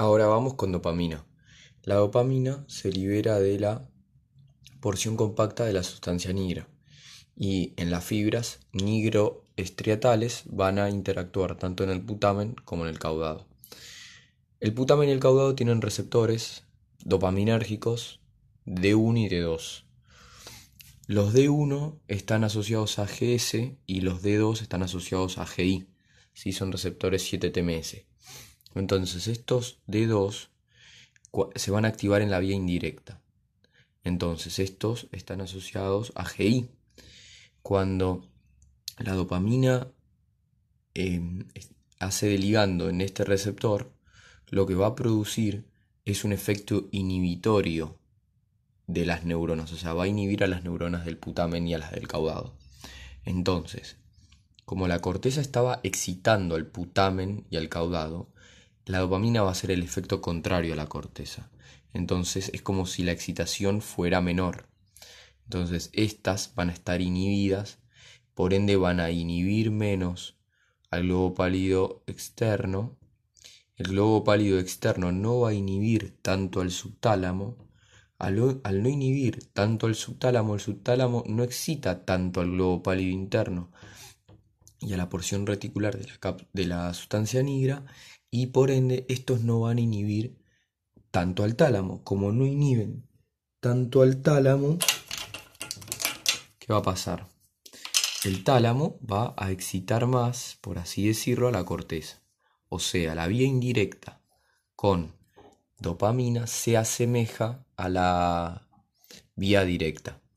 Ahora vamos con dopamina. La dopamina se libera de la porción compacta de la sustancia nigra y en las fibras nigroestriatales van a interactuar tanto en el putamen como en el caudado. El putamen y el caudado tienen receptores dopaminérgicos D1 y D2. Los D1 están asociados a GS y los D2 están asociados a GI, si son receptores 7-TMS. Entonces estos D2 se van a activar en la vía indirecta. Entonces estos están asociados a GI. Cuando la dopamina em, hace de ligando en este receptor, lo que va a producir es un efecto inhibitorio de las neuronas, o sea, va a inhibir a las neuronas del putamen y a las del caudado. Entonces, como la corteza estaba excitando al putamen y al caudado, la dopamina va a ser el efecto contrario a la corteza. Entonces es como si la excitación fuera menor. Entonces estas van a estar inhibidas, por ende van a inhibir menos al globo pálido externo. El globo pálido externo no va a inhibir tanto al subtálamo. Al, no inhibir tanto al subtálamo, el subtálamo no excita tanto al globo pálido interno y a la porción reticular de la, sustancia negra, y por ende estos no van a inhibir tanto al tálamo. Como no inhiben tanto al tálamo, ¿qué va a pasar? El tálamo va a excitar más, por así decirlo, a la corteza. O sea, la vía indirecta con dopamina se asemeja a la vía directa.